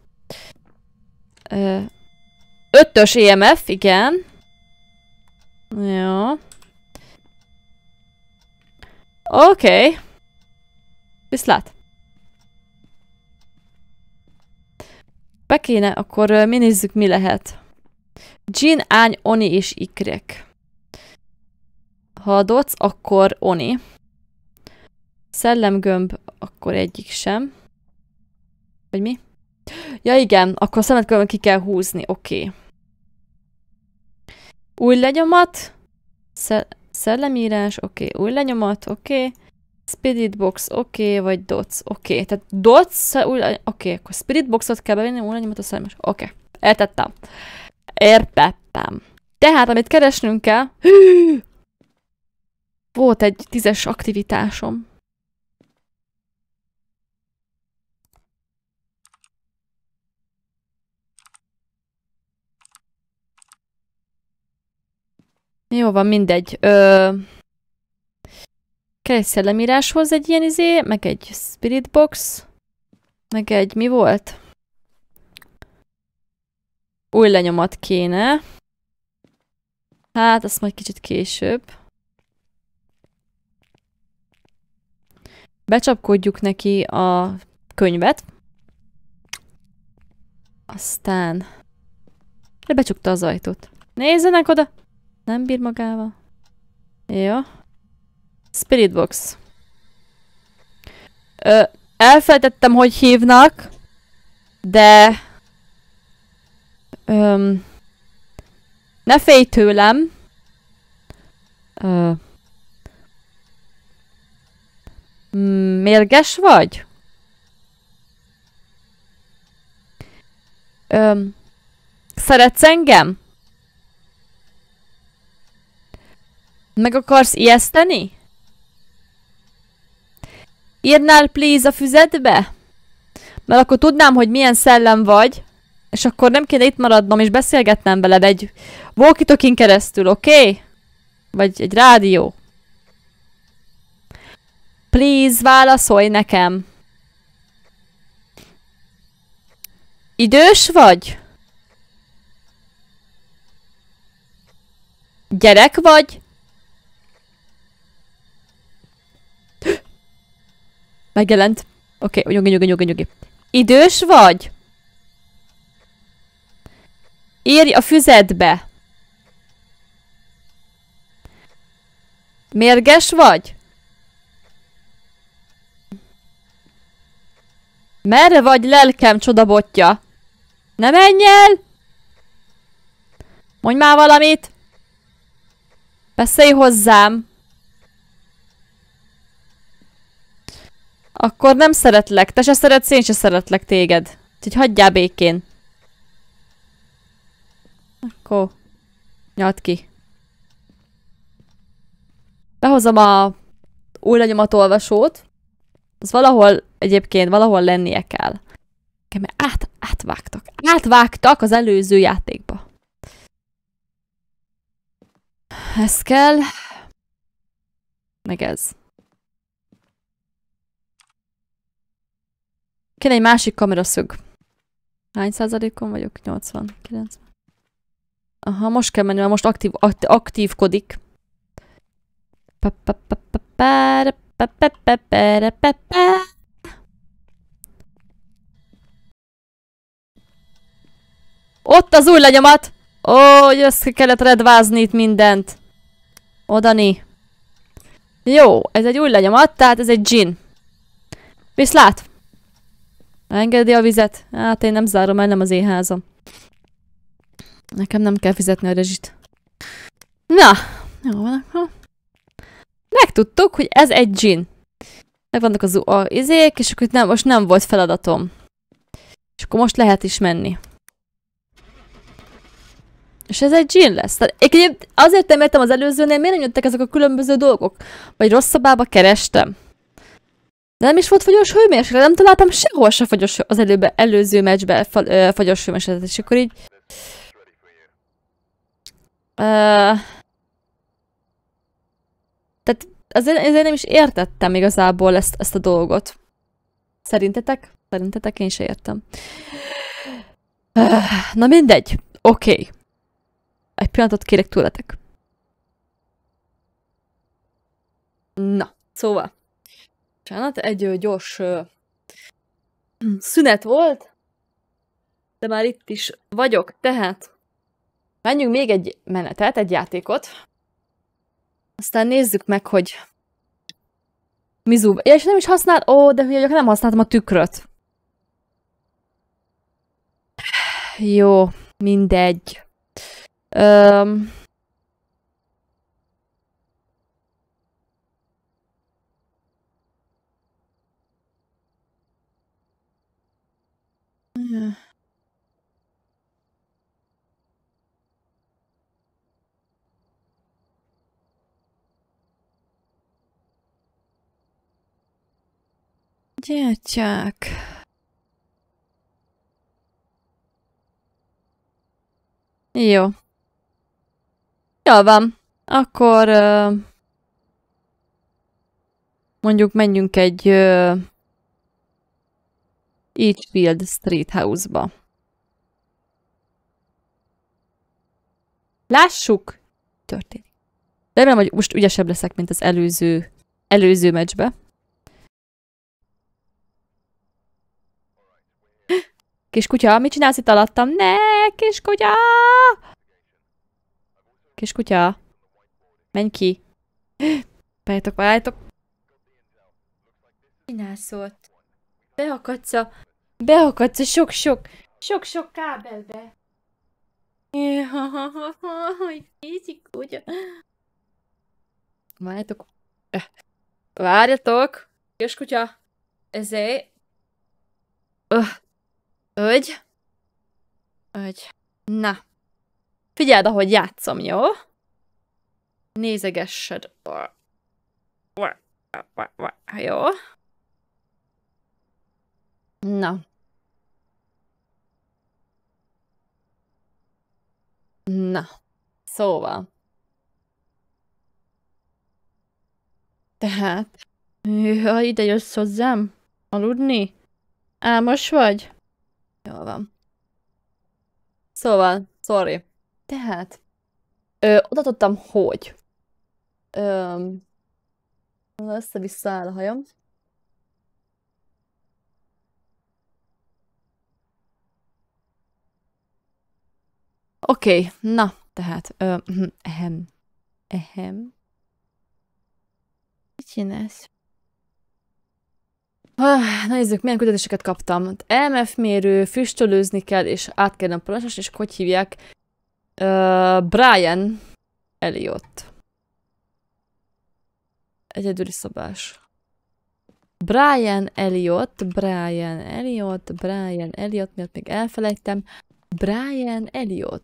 Ö, Ötös EMF, igen. Jó. Oké. Okay. Viszlát. Be kéne, akkor mi nézzük, mi lehet. Jin, ány, oni és ikrek. Ha adodsz, akkor oni. Szellemgömb, akkor egyik sem. Vagy mi? Ja igen, akkor a szemet ki kell húzni, oké. Okay. Új legyomat. Sze szellemírás, oké. Okay. Új legyomat, oké. Okay. Spirit box, oké, okay, vagy dots, oké. Okay. Tehát dots, oké, okay, akkor spirit boxot kell bevenni, új legyomat a szellemes. Oké, okay. értettem. Értettem. Tehát, amit keresnünk kell... Hű! Volt egy tízes aktivitásom. Jó van, mindegy. Ö... Kell egy szellemíráshoz egy ilyen izé, meg egy spirit box, meg egy mi volt? Új lenyomat kéne. Hát, azt majd kicsit később. Becsapkodjuk neki a könyvet. Aztán... lebecsukta az ajtót. Nézzenek oda! Nem bír magával. Ja. Spirit box. Ö, elfelejtettem, hogy hívnak, de... Öm, ne félj tőlem. Ö, mérges vagy? Öm, szeretsz engem? Meg akarsz ijeszteni? Írnál please a füzetbe? Mert akkor tudnám, hogy milyen szellem vagy, és akkor nem kéne itt maradnom és beszélgetnem veled egy walkie keresztül, oké? Okay? Vagy egy rádió. Please, válaszolj nekem. Idős vagy? Gyerek vagy? Megjelent. Oké, okay, nyugi, nyugi, nyugi, nyugi. Idős vagy? Írj a füzetbe! Mérges vagy? Merre vagy lelkem csodabotja? Ne menj el! Mondj már valamit! Beszélj hozzám! Akkor nem szeretlek. Te se szeretsz, én se szeretlek téged. Úgyhogy hagyjál békén. Akkor Nyad ki. Behozom a új olvasót. Az valahol egyébként valahol lennie kell. Mert át, átvágtak. Átvágtak az előző játékba. Ez kell. Meg ez. Kéne egy másik kameraszög. Hány százalékon vagyok? 80, 90. Aha, most kell menni, mert most aktív, akt, aktívkodik. Ott az új lenyomat! Ó, hogy össze kellett redvázni itt mindent. Odani. Jó, ez egy új lenyomat, tehát ez egy gin. Viszlát! Engedi a vizet? Hát én nem zárom el, nem az én házam. Nekem nem kell fizetni a rezsit. Na, jó van akkor. Megtudtuk, hogy ez egy gin. Megvannak az a izék, és akkor itt nem, most nem volt feladatom. És akkor most lehet is menni. És ez egy gin lesz. Tehát, azért nem értem az előzőnél, miért nem jöttek ezek a különböző dolgok? Vagy rosszabbába kerestem. De nem is volt fagyos hőmérséklet, nem találtam sehol se fagyos az előbe, előző meccsbe fa, ö, fagyos hőmérséklet, és akkor így... Uh, tehát azért, azért nem is értettem igazából ezt, ezt a dolgot. Szerintetek? Szerintetek én se értem. Na mindegy. Oké. Okay. Egy pillanatot kérek tőletek. Na, szóval bocsánat, egy gyors szünet volt, de már itt is vagyok, tehát menjünk még egy menetet, egy játékot, aztán nézzük meg, hogy Mizu... Ja, és nem is használ... Ó, de hülye, nem használtam a tükröt. Jó, mindegy. Öm, Yeah. Gyertyák! Jó. Jól van. Akkor... Uh, mondjuk menjünk egy... Uh, Eachfield Street House-ba. Lássuk! Történik. Remélem, hogy most ügyesebb leszek, mint az előző, előző meccsbe. Kis kutya, mit csinálsz itt alattam? Ne, kis kutya! Kis kutya, menj ki. Várjátok, várjátok. Csinálsz ott? Beakadsz a Beakadsz a sok-sok, sok-sok kábelbe. Jaj, fizik, ugye? Várjatok. Várjatok. kutya. Ezé. Öh. Ögy. Ögy. Na. Figyeld, ahogy játszom, jó? Nézegessed. Jó. Na. Na. Szóval. Tehát, ha ide jössz hozzám, aludni? Álmos vagy? Jól van. Szóval, sorry. Tehát, ö, oda tudtam, hogy. Ö, össze-vissza áll a hajam. Oké, okay, na, tehát, ö, hm, ehem, ehem. Mit csinálsz? Ah, nézzük, milyen küldetéseket kaptam. E Mf mérő, füstölőzni kell, és át kell a parancsot, és hogy hívják? Uh, Brian Elliot. Egyedüli szabás. Brian Elliot, Brian Elliot, Brian Elliot, miatt még elfelejtem. Brian Elliot.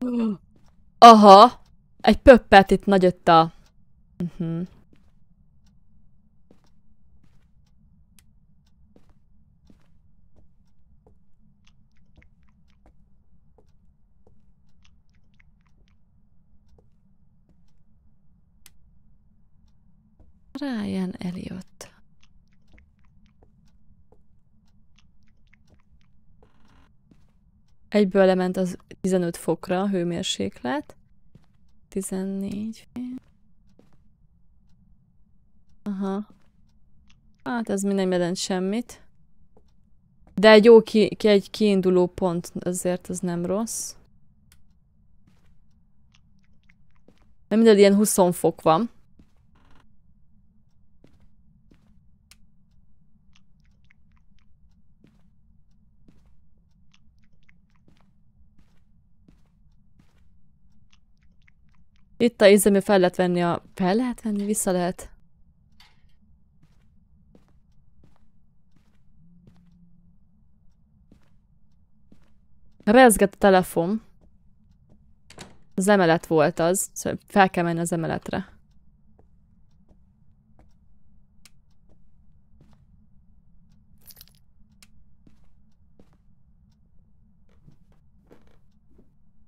Aha, egy pöppet itt nagyött a... Uh mhm. -huh. Ryan Elliot. Egyből lement az 15 fokra a hőmérséklet. 14 Aha. Hát ez minden jelent semmit. De egy jó ki, ki egy kiinduló pont, azért az nem rossz. Nem minden ilyen 20 fok van. Itt a izemű fel lehet venni a... Fel lehet venni? Vissza lehet. Rezget a telefon. Az emelet volt az. Szóval fel kell menni az emeletre.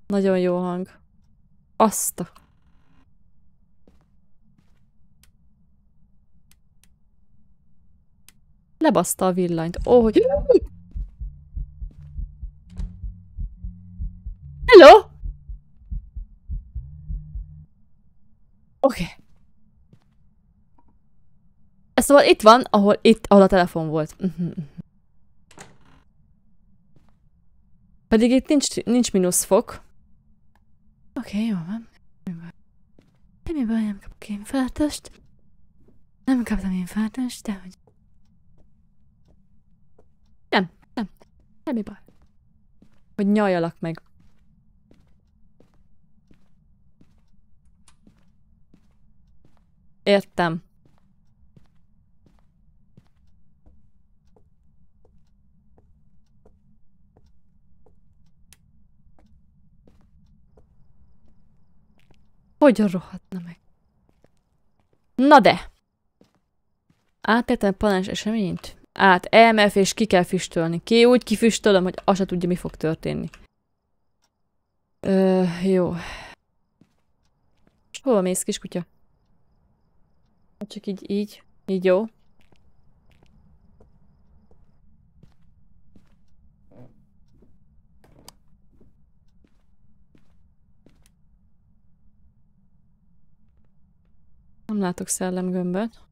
Nagyon jó hang. Azt a Lebaszta a villanyt. Ó, oh, hogy... Hello! Oké. Okay. Szóval itt van, ahol itt, ahol a telefon volt. Mhm, mhm. Pedig itt nincs, nincs mínusz fok. Oké, okay, jó van. Semmi baj, nem kapok én feltest. Nem kaptam én feltest, de hogy... Semmi baj. Hogy nyaljalak meg. Értem. Hogy rohadna meg? Na de! Átértem a panás eseményt? át EMF, és ki kell füstölni. Ki úgy kifüstölöm, hogy azt se tudja, mi fog történni. Ö, jó. Hova mész, kiskutya? Hát csak így, így. Így jó. Nem látok szellemgömböt.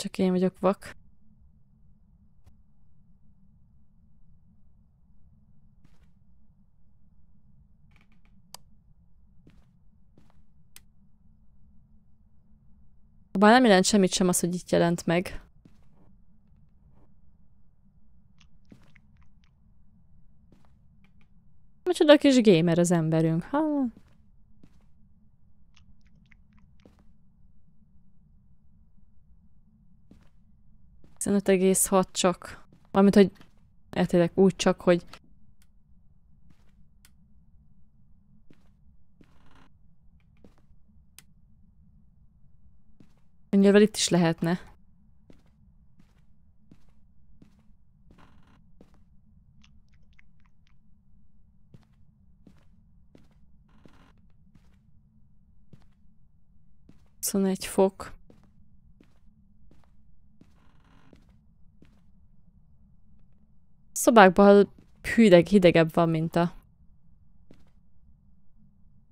Csak én vagyok vak. Bár nem jelent semmit sem az, hogy itt jelent meg. Micsoda kis gamer az emberünk. Ha? 15,6 csak. Valamint, hogy eltérek úgy csak, hogy Nyilván itt is lehetne. Szóval egy fok. szobákban hideg, hidegebb van, mint a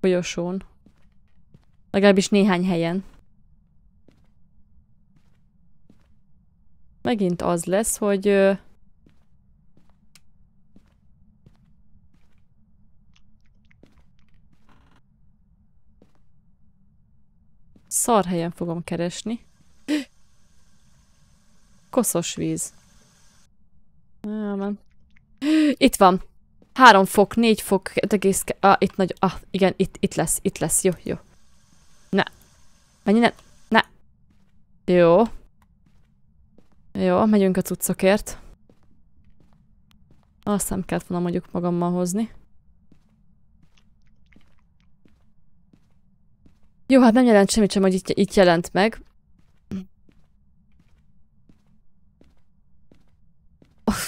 folyosón. Legalábbis néhány helyen. Megint az lesz, hogy szar helyen fogom keresni. Koszos víz. Nem. Itt van. 3 fok, 4 fok, 5, ah, itt nagy, ah, igen, itt, itt lesz, itt lesz, jó, jó. Ne. Menj, ne, ne. Jó. Jó, megyünk a cuccokért. Azt nem kellett volna mondjuk magammal hozni. Jó, hát nem jelent semmit sem, hogy itt, itt jelent meg.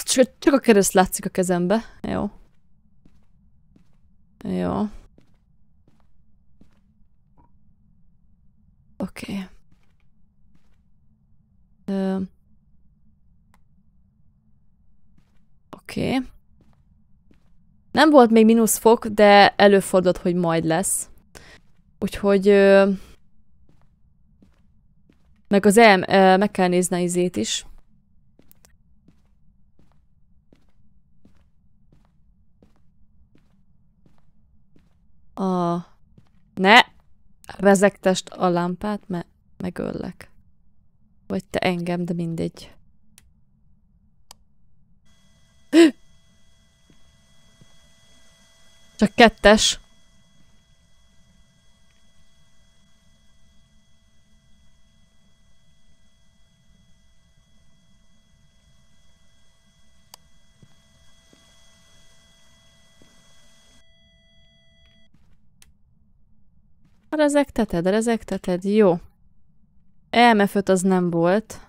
Csak, csak a kereszt látszik a kezembe. Jó. Jó. Oké. Okay. Oké. Okay. Nem volt még mínusz fok, de előfordult, hogy majd lesz. Úgyhogy... meg az EM, meg kell nézni izét is. a... Ne! Vezektest a lámpát, mert megöllek. Vagy te engem, de mindegy. Csak kettes. Rezekteted, rezekteted, jó. Elmefőt az nem volt.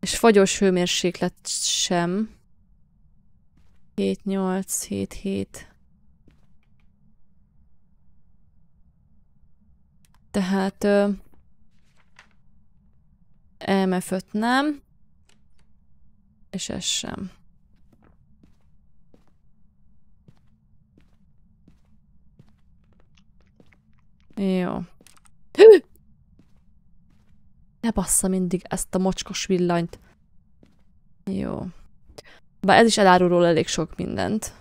És fagyos hőmérséklet sem. 7, 8, 7, 7. Tehát ö, elmeföt nem, és ez sem. Jó. Hű! Ne bassza mindig ezt a mocskos villanyt. Jó. Bár ez is elárul elég sok mindent.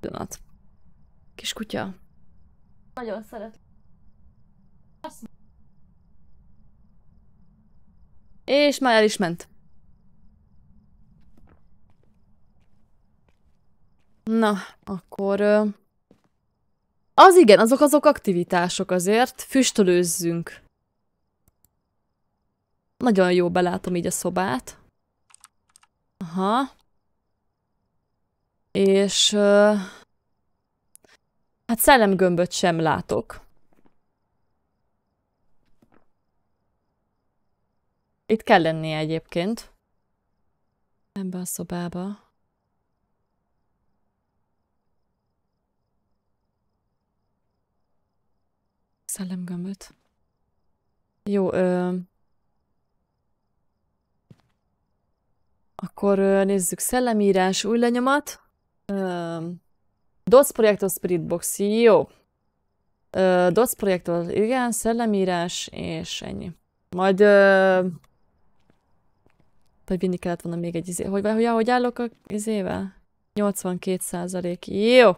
Pillanat. Kis kutya. Nagyon szeret. És már el is ment. Na, akkor... Uh... Az igen, azok azok aktivitások azért. Füstölőzzünk. Nagyon jó belátom így a szobát. Aha. És... Uh, hát szellemgömböt sem látok. Itt kell lennie egyébként. Ebben a szobába. Szellemgömböt. Jó, ö... Akkor ö, nézzük. Szellemírás, új lenyomat. Ö... DOS Projektor Box, jó. Ö, DOS Projektor, igen, szellemírás, és ennyi. Majd... Ö... Vagy vinni kellett volna még egy izé... Hogy, hogy, hogy állok a izével? 82 százalék. Jó!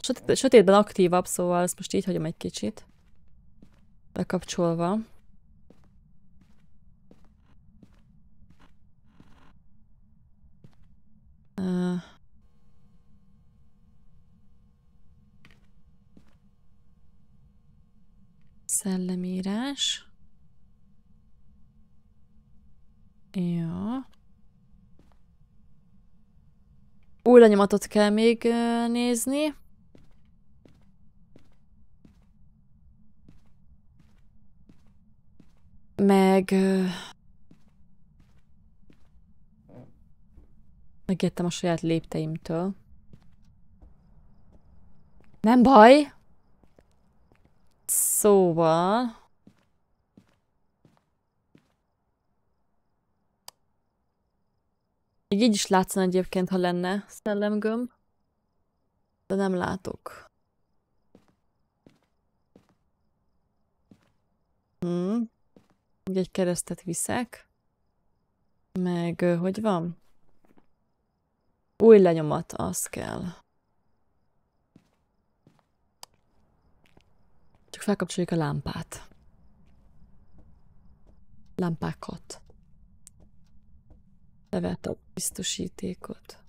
sötét, sötétben aktívabb, szóval ezt most így hagyom egy kicsit. Bekapcsolva. Uh. Szellemírás. Ja. Új lenyomatot kell még nézni. Meg... Megijedtem a saját lépteimtől. Nem baj! Szóval... Még így is látszana egyébként, ha lenne szellemgöm. De nem látok. Hmm. Ugye egy keresztet viszek. Meg hogy van? Új lenyomat, az kell. Csak felkapcsoljuk a lámpát. Lámpákat. Levet a biztosítékot.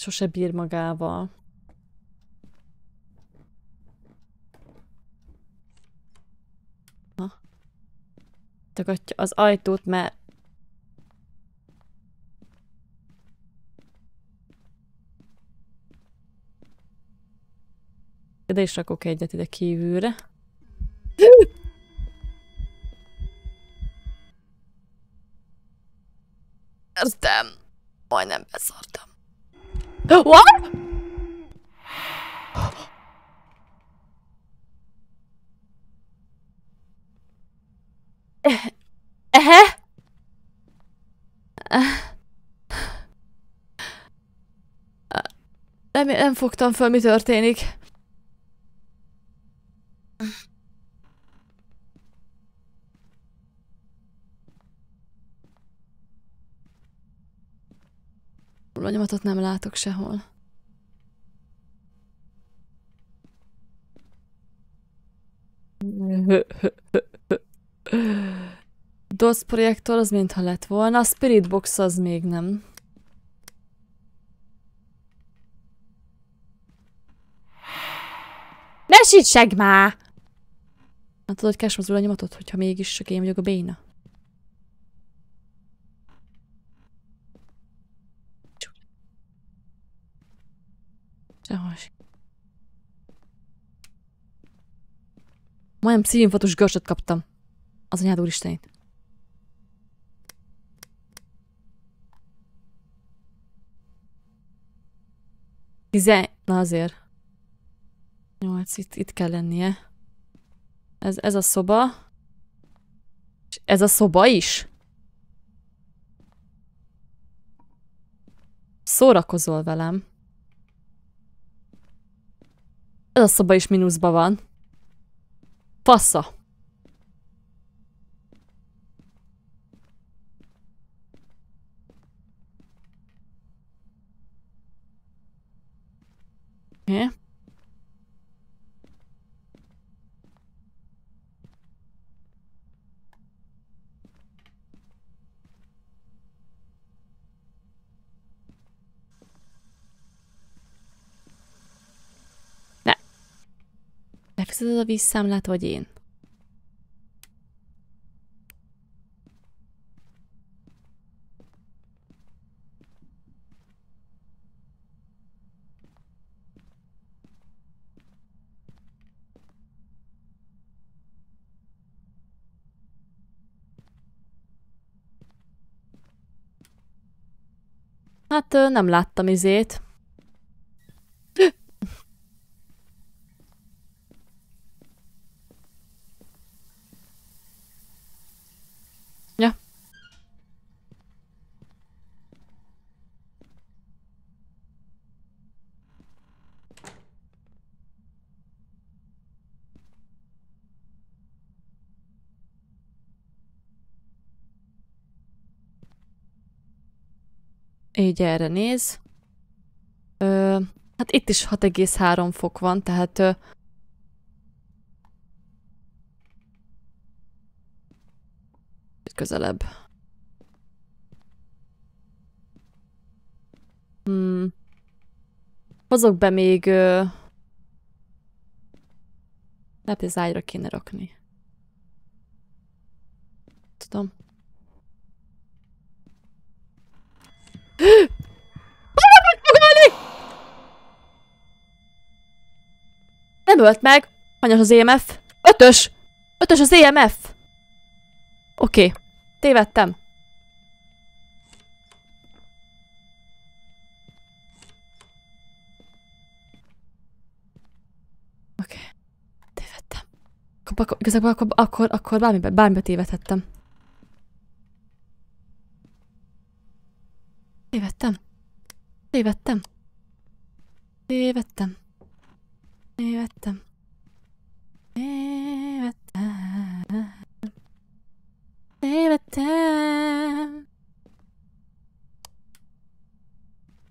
sose bír magával. Na. Tagadja az ajtót, mert de is rakok egyet ide kívülre. Értem. Majdnem beszartam. What? Ehe? Nem, nem fogtam föl, mi történik. láblanyomatot nem látok sehol. DOS projektor az mintha lett volna, a Spirit Box az még nem. Ne sítseg már! Hát tudod, kell nyomatot, hogyha mégis csak én vagyok a béna. Coś. Majdnem szívinfatus görcsöt kaptam. Az anyád úristenét. Tize... Na azért. Nyolc, itt, itt kell lennie. Ez, ez a szoba. És ez a szoba is? Szórakozol velem. Ez a szoba is mínuszba van. Passza. Yeah. Megfizeted a vízszámlát, vagy én? Hát nem láttam izét. Így erre néz. Ö, hát itt is 6,3 fok van, tehát... Ö, közelebb. Hmm. Hozok be még... Ö... Lehet, hogy az ágyra kéne rakni. Tudom. Nem ölt meg. Hanyas az EMF? Ötös! Ötös az EMF! Oké. Okay. Tévedtem. Oké. Okay. Tévedtem. Akkor, akkor, akkor, akkor bármibe, bármibe tévedhettem. Tévedtem. Tévedtem. Tévedtem. Tévedtem. Tévedtem.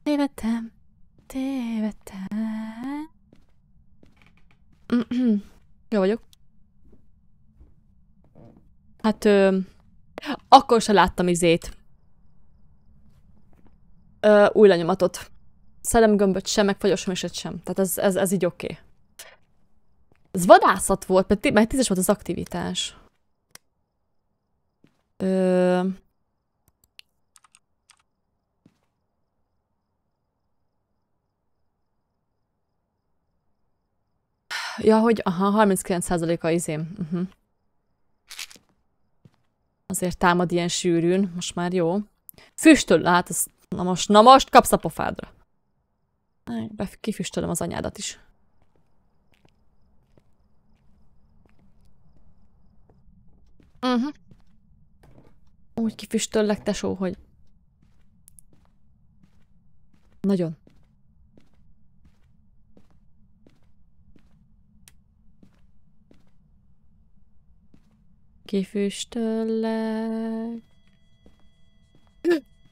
Tévedtem. Tévedtem. Jó vagyok. Hát ö, akkor se láttam izét uh, új lenyomatot. Szellemgömböt sem, meg fagyosmését sem. Tehát ez, ez, ez így oké. Okay. Ez vadászat volt, mert, mert tízes volt az aktivitás. Ö... Ja, hogy aha, 39%-a izém. Uh -huh. Azért támad ilyen sűrűn, most már jó. Füstöl, hát ez Na most, na most kapsz a pofádra. Kifüstölöm az anyádat is. Uh mhm. -huh. Úgy kifüstöllek, tesó, hogy... Nagyon. Kifüstöllek.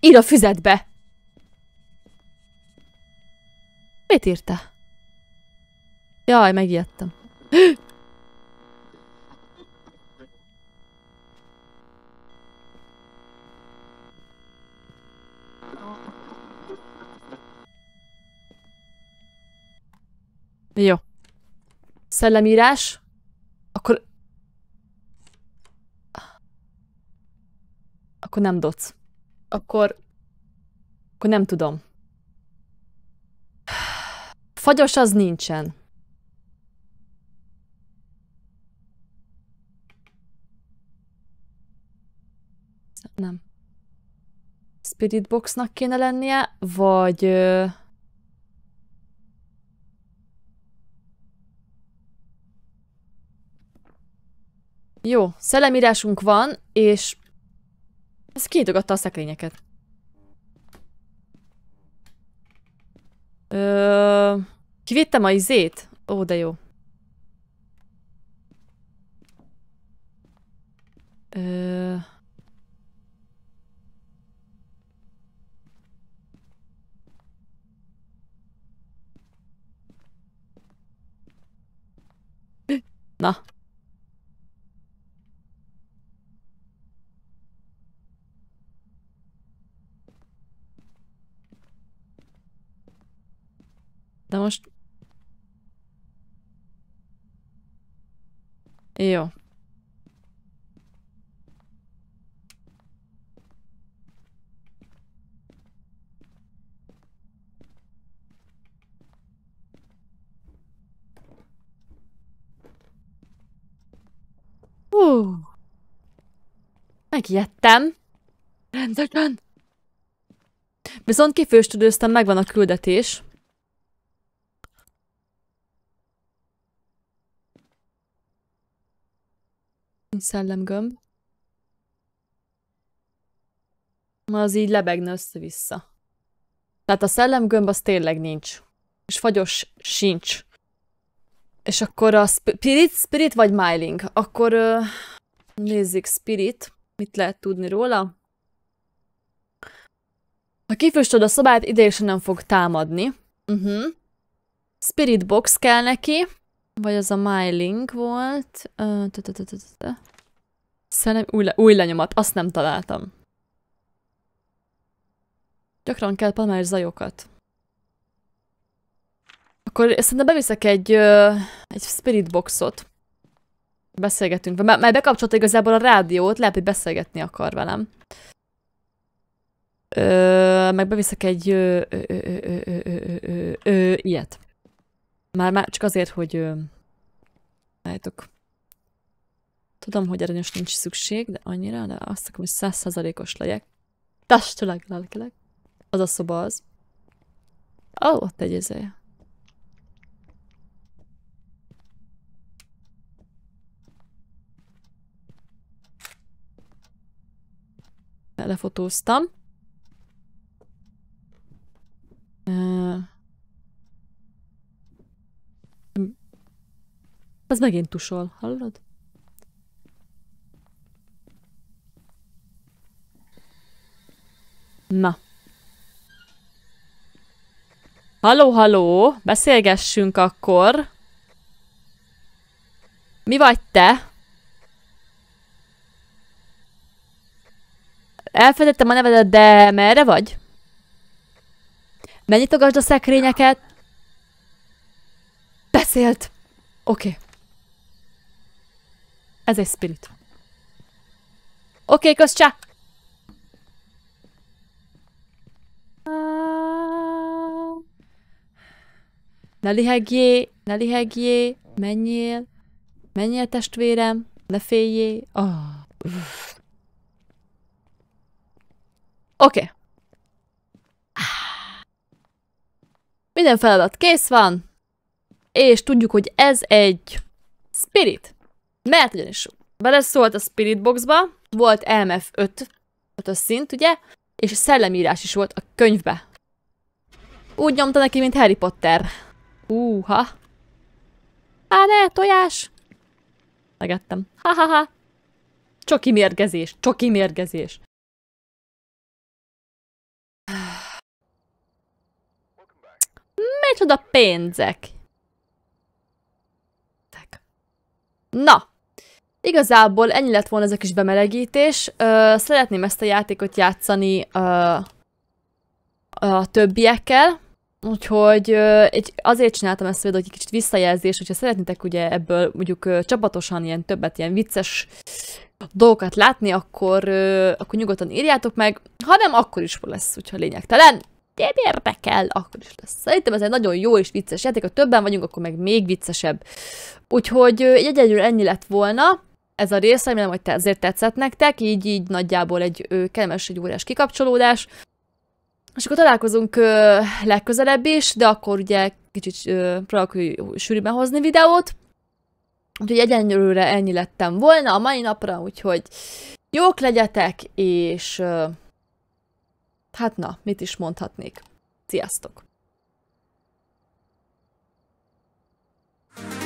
Ír a füzetbe! Mit írta? Jaj, megijedtem. Jó. Szellemírás. Akkor... Akkor nem doc akkor, akkor nem tudom. Fagyos az nincsen. Nem. Spirit Boxnak kéne lennie, vagy... Jó, szellemírásunk van, és ez kinyitogatta a szekrényeket. Ö... Kivéttem a izét? Ó, de jó. Ö... Na. Na most... Jó. Hú. Megijedtem. Rendben. Viszont kifőstudőztem, megvan a küldetés. Nincs szellemgömb. Az így lebegne össze-vissza. Tehát a szellemgömb az tényleg nincs. És fagyos sincs. És akkor a spirit, spirit vagy miling? Akkor ö, nézzük spirit. Mit lehet tudni róla? Ha kifüstöd a szobát, ideigesen nem fog támadni. Uh mhm. -huh. Spirit box kell neki. Vagy az a My Link volt. Szerintem új, lenyomat, azt nem találtam. Gyakran kell palmás zajokat. Akkor szerintem beviszek egy, egy spirit boxot. Beszélgetünk. Már, bekapcsolt igazából a rádiót, lehet, hogy beszélgetni akar velem. Ö, meg beviszek egy ö, ö, ö, ö, ö, ö, ö, ö, ilyet. Már, már csak azért, hogy... Lájátok. Tudom, hogy aranyos nincs szükség, de annyira, de azt akarom, hogy százszerzalékos legyek. Testileg, lelkileg. Az a szoba az. Ó, oh, ott egy ezéje. lefotóztam. Az megint tusol, hallod? Na. Halló, halló, beszélgessünk akkor. Mi vagy te? Elfelejtettem a nevedet, de merre vagy? Mennyit a szekrényeket! Beszélt! Oké. Okay. Ez egy spirit. Oké, okay, kösz, csá! Ne lihegjé, ne lihegjé, menjél, menjél testvérem, ne féljé. Oh. Ah, Oké. Okay. Minden feladat kész van, és tudjuk, hogy ez egy spirit. Mert ugyanis beleszólt a Spirit Boxba, volt MF5, a szint, ugye, és szellemírás is volt a könyvbe. Úgy nyomta neki, mint Harry Potter. Úha. Á, ne, tojás! Megettem. Ha-ha-ha. Csoki mérgezés, csoki mérgezés. Micsoda pénzek! Na, Igazából ennyi lett volna ez a kis bemelegítés. Ö, szeretném ezt a játékot játszani ö, a többiekkel, Úgyhogy egy, azért csináltam ezt a videót, hogy egy kicsit visszajelzés, hogyha szeretnétek ugye ebből mondjuk csapatosan ilyen többet, ilyen vicces dolgokat látni, akkor, akkor nyugodtan írjátok meg, ha nem, akkor is lesz, hogyha lényegtelen. Nem érdekel, akkor is lesz. Szerintem ez egy nagyon jó és vicces játék, ha többen vagyunk, akkor meg még viccesebb. Úgyhogy egyedül ennyi lett volna ez a rész, remélem, hogy te ezért tetszett nektek, így így nagyjából egy ö, kellemes egy órás kikapcsolódás. És akkor találkozunk ö, legközelebb is, de akkor ugye kicsit próbálok sűrűben hozni videót. Úgyhogy egyenlőre ennyi lettem volna a mai napra, úgyhogy jók legyetek, és ö, hát na, mit is mondhatnék. Sziasztok! you